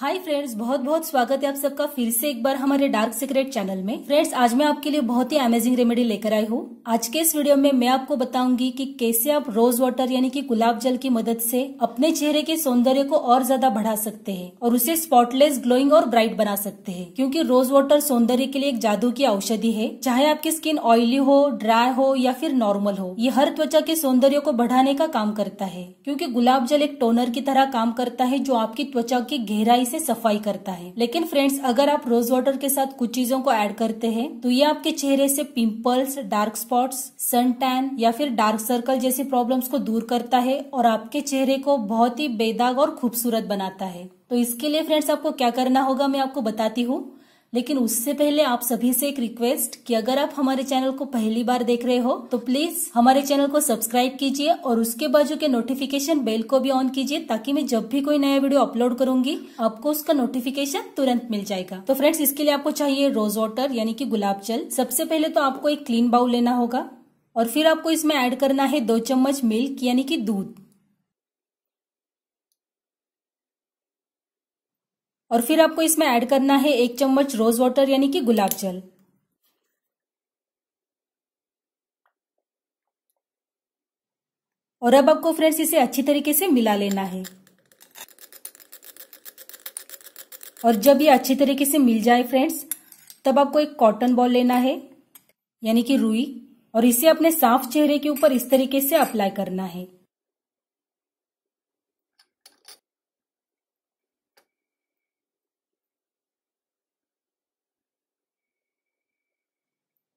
hi friends बहुत बहुत स्वागत है आप सबका फिर से एक बार हमारे डार्क सीक्रेट चैनल में फ्रेंड्स आज मैं आपके लिए बहुत ही अमेजिंग रेमेडी लेकर आई हूँ आज के इस वीडियो में मैं आपको बताऊंगी कि कैसे आप रोज वाटर यानी कि गुलाब जल की मदद से अपने चेहरे के सौंदर्य को और ज्यादा बढ़ा सकते हैं और उसे स्पॉटलेस ग्लोइंग और ब्राइट बना सकते हैं क्यूँकी रोज वाटर सौंदर्य के लिए एक जादू की औषधि है चाहे आपकी स्किन ऑयली हो ड्राई हो या फिर नॉर्मल हो ये हर त्वचा के सौंदर्य को बढ़ाने का काम करता है क्यूँकी गुलाब जल एक टोनर की तरह काम करता है जो आपकी त्वचा की गहराई सफाई से सफाई करता है लेकिन फ्रेंड्स अगर आप रोज वाटर के साथ कुछ चीजों को ऐड करते हैं तो ये आपके चेहरे से pimples dark spots sun tan या फिर डार्क सर्कल जैसी प्रॉब्लम्स को दूर करता है और आपके चेहरे को बहुत ही बेदाग और खूबसूरत बनाता है तो इसके लिए फ्रेंड्स आपको क्या करना होगा मैं आपको बताती हूँ लेकिन उससे पहले आप सभी से एक रिक्वेस्ट कि अगर आप हमारे चैनल को पहली बार देख रहे हो तो प्लीज हमारे चैनल को सब्सक्राइब कीजिए और उसके बाजू के नोटिफिकेशन बेल को भी ऑन कीजिए ताकि मैं जब भी कोई नया वीडियो अपलोड करूंगी आपको उसका नोटिफिकेशन तुरंत मिल जाएगा तो फ्रेंड्स इसके लिए आपको चाहिए रोज वाटर यानी कि गुलाब जल सबसे पहले तो आपको एक क्लीन बाउल लेना होगा और फिर आपको इसमें ऐड करना है दो चम्मच मिल्क यानी कि दूध और फिर आपको इसमें ऐड करना है एक चम्मच रोज वाटर यानी कि गुलाब जल और अब आपको फ्रेंड्स इसे अच्छी तरीके से मिला लेना है और जब ये अच्छी तरीके से मिल जाए फ्रेंड्स तब आपको एक कॉटन बॉल लेना है यानी कि रुई और इसे अपने साफ चेहरे के ऊपर इस तरीके से अप्लाई करना है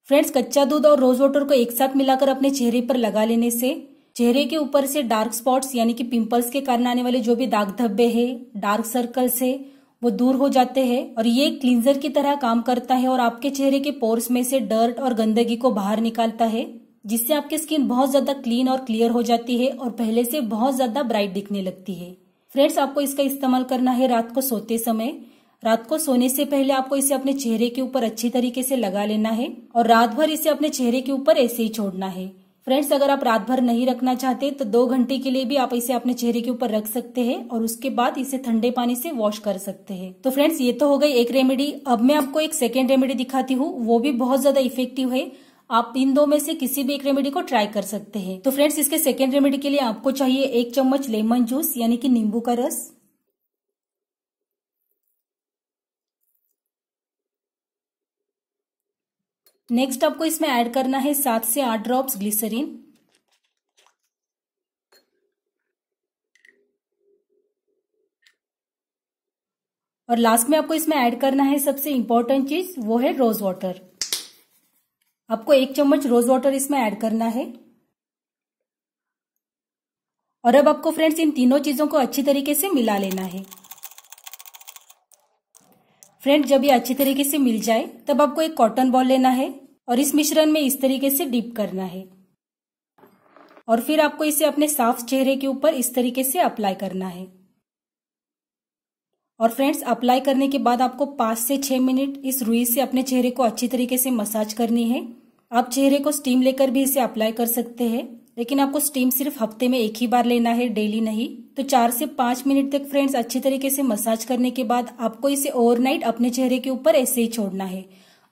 फ्रेंड्स कच्चा दूध और रोज वाटर को एक साथ मिलाकर अपने चेहरे पर लगा लेने से चेहरे के ऊपर से डार्क स्पॉट्स यानी कि पिंपल्स के कारण आने वाले जो भी दाग धब्बे हैं डार्क सर्कल्स है वो दूर हो जाते हैं और ये क्लींजर की तरह काम करता है और आपके चेहरे के पोर्स में से डर्ट और गंदगी को बाहर निकालता है जिससे आपकी स्किन बहुत ज्यादा क्लीन और क्लियर हो जाती है और पहले से बहुत ज्यादा ब्राइट दिखने लगती है फ्रेंड्स आपको इसका इस्तेमाल करना है रात को सोते समय रात को सोने से पहले आपको इसे अपने चेहरे के ऊपर अच्छी तरीके से लगा लेना है और रात भर इसे अपने चेहरे के ऊपर ऐसे ही छोड़ना है फ्रेंड्स अगर आप रात भर नहीं रखना चाहते तो दो घंटे के लिए भी आप इसे अपने चेहरे के ऊपर रख सकते हैं और उसके बाद इसे ठंडे पानी से वॉश कर सकते हैं तो फ्रेंड्स ये तो हो गई एक रेमेडी अब मैं आपको एक सेकेंड रेमेडी दिखाती हूँ वो भी बहुत ज्यादा इफेक्टिव है आप इन दो में से किसी भी एक रेमेडी को ट्राई कर सकते हैं तो फ्रेंड्स इसके सेकेंड रेमेडी के लिए आपको चाहिए एक चम्मच लेमन जूस यानी कि नींबू का रस नेक्स्ट आपको इसमें ऐड करना है सात से आठ ड्रॉप्स ग्लिसरीन और लास्ट में आपको इसमें ऐड करना है सबसे इंपॉर्टेंट चीज वो है रोज वाटर आपको एक चम्मच रोज वाटर इसमें ऐड करना है और अब आपको फ्रेंड्स इन तीनों चीजों को अच्छी तरीके से मिला लेना है फ्रेंड जब ये अच्छी तरीके से मिल जाए तब आपको एक कॉटन बॉल लेना है और इस मिश्रण में इस तरीके से डिप करना है और फिर आपको इसे अपने साफ चेहरे के ऊपर इस तरीके से अप्लाई करना है और फ्रेंड्स अप्लाई करने के बाद आपको पांच से छह मिनट इस रुई से अपने चेहरे को अच्छी तरीके से मसाज करनी है आप चेहरे को स्टीम लेकर भी इसे अप्लाई कर सकते हैं लेकिन आपको स्टीम सिर्फ हफ्ते में एक ही बार लेना है डेली नहीं तो चार से पांच मिनट तक फ्रेंड्स अच्छी तरीके से मसाज करने के बाद आपको इसे ओवरनाइट अपने चेहरे के ऊपर ऐसे ही छोड़ना है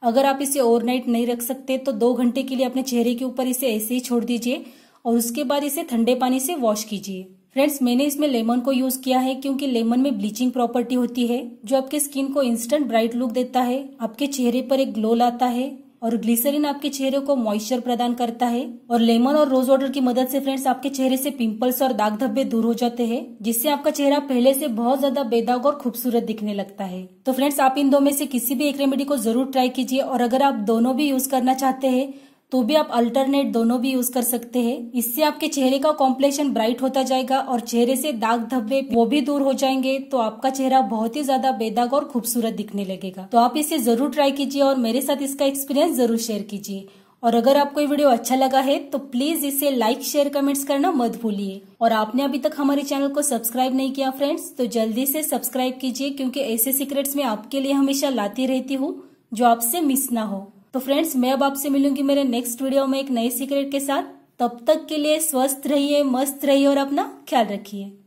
अगर आप इसे ओवरनाइट नहीं रख सकते तो दो घंटे के लिए अपने चेहरे के ऊपर इसे ऐसे ही छोड़ दीजिए और उसके बाद इसे ठंडे पानी से वॉश कीजिए फ्रेंड्स मैंने इसमें लेमन को यूज किया है क्योंकि लेमन में ब्लीचिंग प्रॉपर्टी होती है जो आपके स्किन को इंस्टेंट ब्राइट लुक देता है आपके चेहरे पर एक ग्लो लाता है और ग्लिसरीन आपके चेहरे को मॉइस्चर प्रदान करता है और लेमन और रोज वाटर की मदद से फ्रेंड्स आपके चेहरे से पिंपल्स और दाग धब्बे दूर हो जाते हैं जिससे आपका चेहरा पहले से बहुत ज्यादा बेदाग और खूबसूरत दिखने लगता है तो फ्रेंड्स आप इन दो में से किसी भी एक रेमेडी को जरूर ट्राई कीजिए और अगर आप दोनों भी यूज करना चाहते हैं तो भी आप अल्टरनेट दोनों भी यूज कर सकते हैं इससे आपके चेहरे का कॉम्प्लेक्शन ब्राइट होता जाएगा और चेहरे से दाग धब्बे वो भी दूर हो जाएंगे तो आपका चेहरा बहुत ही ज्यादा बेदाग और खूबसूरत दिखने लगेगा तो आप इसे जरूर ट्राई कीजिए और मेरे साथ इसका एक्सपीरियंस जरूर शेयर कीजिए और अगर आपको ये वीडियो अच्छा लगा है तो प्लीज इसे लाइक शेयर कमेंट्स करना मत भूलिए और आपने अभी तक हमारे चैनल को सब्सक्राइब नहीं किया फ्रेंड्स तो जल्दी से सब्सक्राइब कीजिए क्योंकि ऐसे सीक्रेट्स में आपके लिए हमेशा लाती रहती हूँ जो आपसे मिस ना हो तो फ्रेंड्स मैं अब आपसे मिलूंगी मेरे नेक्स्ट वीडियो में एक नए सीक्रेट के साथ तब तक के लिए स्वस्थ रहिए मस्त रहिए और अपना ख्याल रखिए